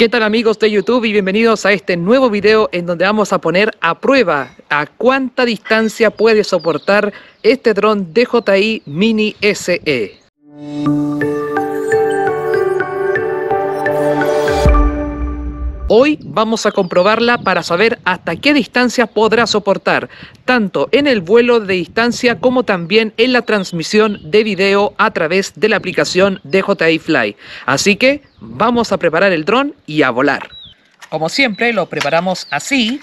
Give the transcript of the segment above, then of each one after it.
¿Qué tal amigos de YouTube y bienvenidos a este nuevo video en donde vamos a poner a prueba a cuánta distancia puede soportar este dron DJI Mini SE. Hoy vamos a comprobarla para saber hasta qué distancia podrá soportar, tanto en el vuelo de distancia como también en la transmisión de video a través de la aplicación DJI Fly. Así que vamos a preparar el dron y a volar. Como siempre lo preparamos así,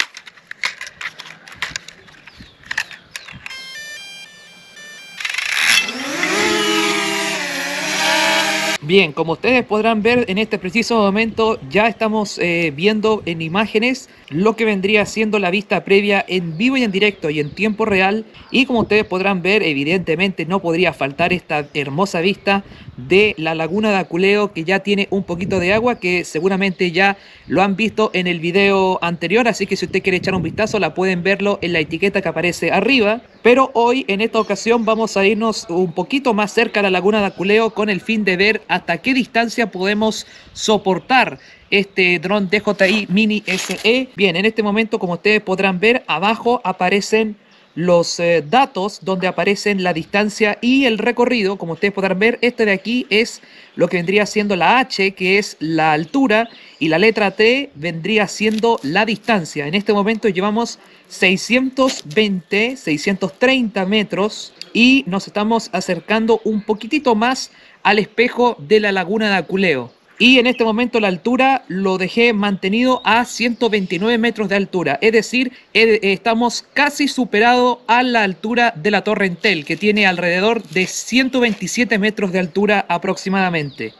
Bien, como ustedes podrán ver en este preciso momento ya estamos eh, viendo en imágenes lo que vendría siendo la vista previa en vivo y en directo y en tiempo real y como ustedes podrán ver evidentemente no podría faltar esta hermosa vista de la laguna de Aculeo que ya tiene un poquito de agua que seguramente ya lo han visto en el video anterior así que si usted quiere echar un vistazo la pueden verlo en la etiqueta que aparece arriba pero hoy, en esta ocasión, vamos a irnos un poquito más cerca a la laguna de Aculeo con el fin de ver hasta qué distancia podemos soportar este dron DJI Mini SE. Bien, en este momento, como ustedes podrán ver, abajo aparecen los eh, datos donde aparecen la distancia y el recorrido. Como ustedes podrán ver, este de aquí es lo que vendría siendo la H, que es la altura, y la letra T vendría siendo la distancia. En este momento llevamos 620, 630 metros y nos estamos acercando un poquitito más al espejo de la laguna de Aculeo y en este momento la altura lo dejé mantenido a 129 metros de altura, es decir, eh, estamos casi superado a la altura de la Torre Entel, que tiene alrededor de 127 metros de altura aproximadamente.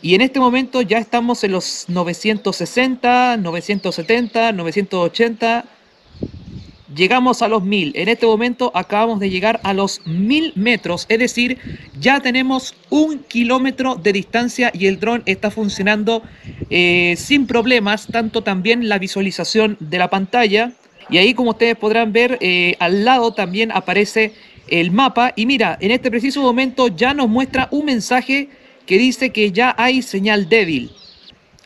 Y en este momento ya estamos en los 960, 970, 980 llegamos a los 1000. En este momento acabamos de llegar a los 1000 metros, es decir, ya tenemos un kilómetro de distancia y el dron está funcionando eh, sin problemas, tanto también la visualización de la pantalla. Y ahí como ustedes podrán ver, eh, al lado también aparece el mapa y mira, en este preciso momento ya nos muestra un mensaje que dice que ya hay señal débil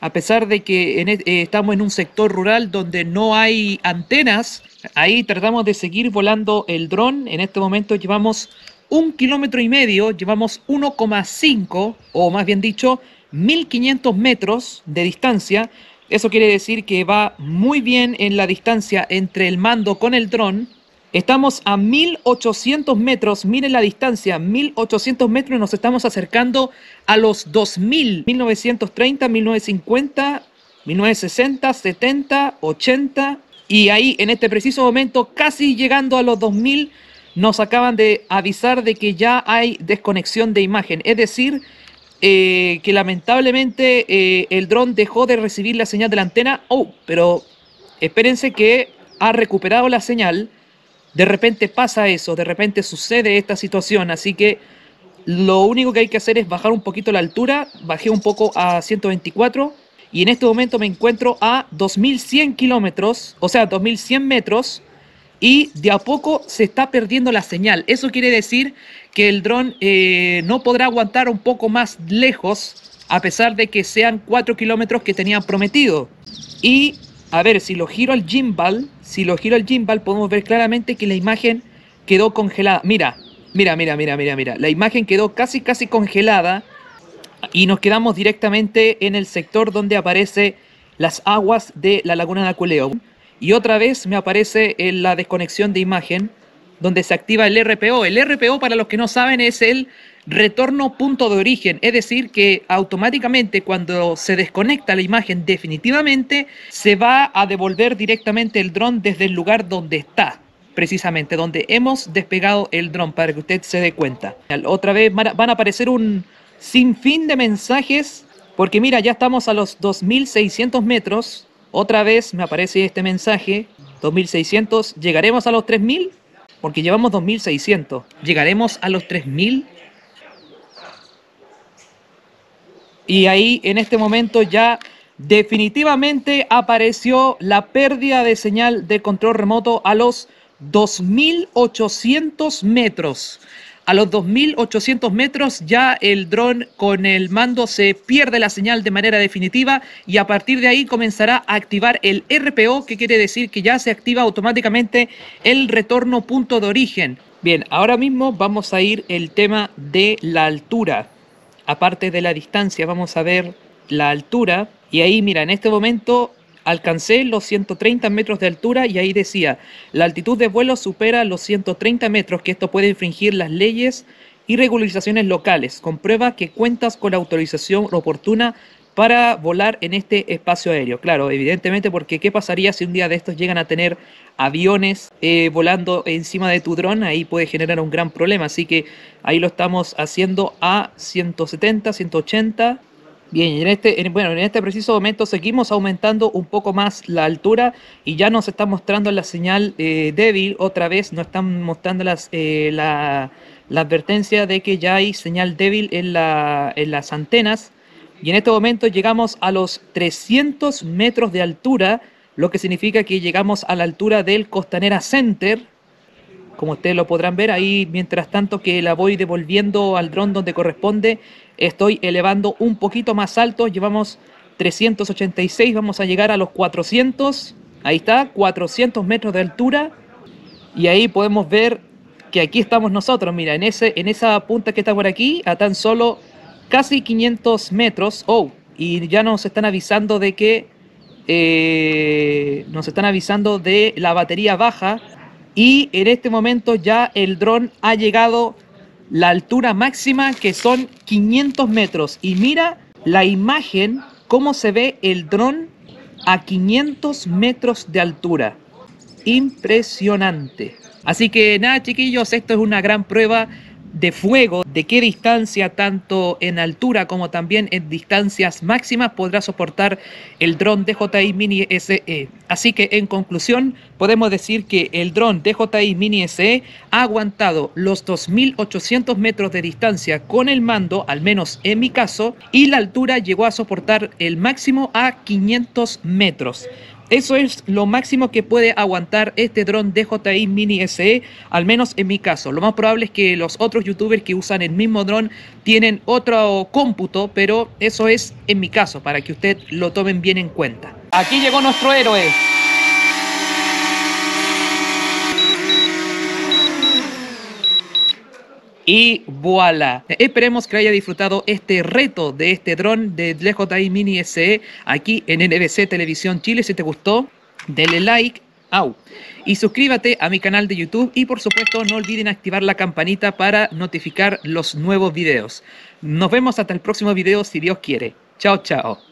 a pesar de que e, eh, estamos en un sector rural donde no hay antenas, ahí tratamos de seguir volando el dron. En este momento llevamos un kilómetro y medio, llevamos 1,5 o más bien dicho 1500 metros de distancia. Eso quiere decir que va muy bien en la distancia entre el mando con el dron Estamos a 1800 metros, miren la distancia, 1800 metros y nos estamos acercando a los 2000, 1930, 1950, 1960, 70, 80 y ahí en este preciso momento, casi llegando a los 2000, nos acaban de avisar de que ya hay desconexión de imagen, es decir, eh, que lamentablemente eh, el dron dejó de recibir la señal de la antena, oh, pero espérense que ha recuperado la señal de repente pasa eso, de repente sucede esta situación, así que lo único que hay que hacer es bajar un poquito la altura, bajé un poco a 124 y en este momento me encuentro a 2100 kilómetros, o sea, 2100 metros y de a poco se está perdiendo la señal. Eso quiere decir que el dron eh, no podrá aguantar un poco más lejos a pesar de que sean 4 kilómetros que tenía prometido. Y a ver, si lo giro al gimbal, si lo giro al gimbal, podemos ver claramente que la imagen quedó congelada. Mira, mira, mira, mira, mira, mira. La imagen quedó casi, casi congelada y nos quedamos directamente en el sector donde aparece las aguas de la laguna de Aculeo. Y otra vez me aparece en la desconexión de imagen donde se activa el RPO. El RPO, para los que no saben, es el retorno punto de origen, es decir, que automáticamente cuando se desconecta la imagen definitivamente, se va a devolver directamente el dron desde el lugar donde está precisamente, donde hemos despegado el dron, para que usted se dé cuenta. Otra vez van a aparecer un sinfín de mensajes, porque mira, ya estamos a los 2.600 metros. Otra vez me aparece este mensaje, 2.600, ¿llegaremos a los 3.000? Porque llevamos 2.600, ¿llegaremos a los 3.000? Y ahí en este momento ya definitivamente apareció la pérdida de señal de control remoto a los 2.800 metros. A los 2.800 metros ya el dron con el mando se pierde la señal de manera definitiva y a partir de ahí comenzará a activar el RPO, que quiere decir que ya se activa automáticamente el retorno punto de origen. Bien, ahora mismo vamos a ir el tema de la altura aparte de la distancia, vamos a ver la altura. Y ahí, mira, en este momento alcancé los 130 metros de altura y ahí decía, la altitud de vuelo supera los 130 metros, que esto puede infringir las leyes y regularizaciones locales. Comprueba que cuentas con la autorización oportuna para volar en este espacio aéreo. Claro, evidentemente, porque ¿qué pasaría si un día de estos llegan a tener aviones eh, volando encima de tu dron? Ahí puede generar un gran problema. Así que ahí lo estamos haciendo a 170, 180. Bien, en este, bueno, en este preciso momento seguimos aumentando un poco más la altura y ya nos está mostrando la señal eh, débil otra vez, nos están mostrando las, eh, la, advertencia de que ya hay señal débil en, en las antenas y en este momento llegamos a los 300 metros de altura, lo que significa que llegamos a la altura del Costanera Center, como ustedes lo podrán ver ahí, mientras tanto que la voy devolviendo al dron donde corresponde, estoy elevando un poquito más alto, llevamos 386, vamos a llegar a los 400, ahí está, 400 metros de altura, y ahí podemos ver que aquí estamos nosotros, mira, en, ese, en esa punta que está por aquí, a tan solo casi 500 metros. Oh, y ya nos están avisando de que eh, nos están avisando de la batería baja y en este momento ya el dron ha llegado la altura máxima que son 500 metros y mira la imagen cómo se ve el dron a 500 metros de altura impresionante así que nada chiquillos esto es una gran prueba de fuego, de qué distancia, tanto en altura como también en distancias máximas, podrá soportar el dron DJI Mini SE. Así que en conclusión, podemos decir que el dron DJI Mini SE ha aguantado los 2.800 metros de distancia con el mando, al menos en mi caso, y la altura llegó a soportar el máximo a 500 metros. Eso es lo máximo que puede aguantar este dron DJI Mini SE, al menos en mi caso. Lo más probable es que los otros youtubers que usan el mismo dron tienen otro cómputo, pero eso es en mi caso, para que usted lo tomen bien en cuenta. Aquí llegó nuestro héroe. y voilà. Esperemos que haya disfrutado este reto de este dron de DJI Mini SE aquí en NBC Televisión Chile. Si te gustó, dale like. Au. Y suscríbete a mi canal de YouTube y por supuesto no olviden activar la campanita para notificar los nuevos videos. Nos vemos hasta el próximo video si Dios quiere. Chao, chao.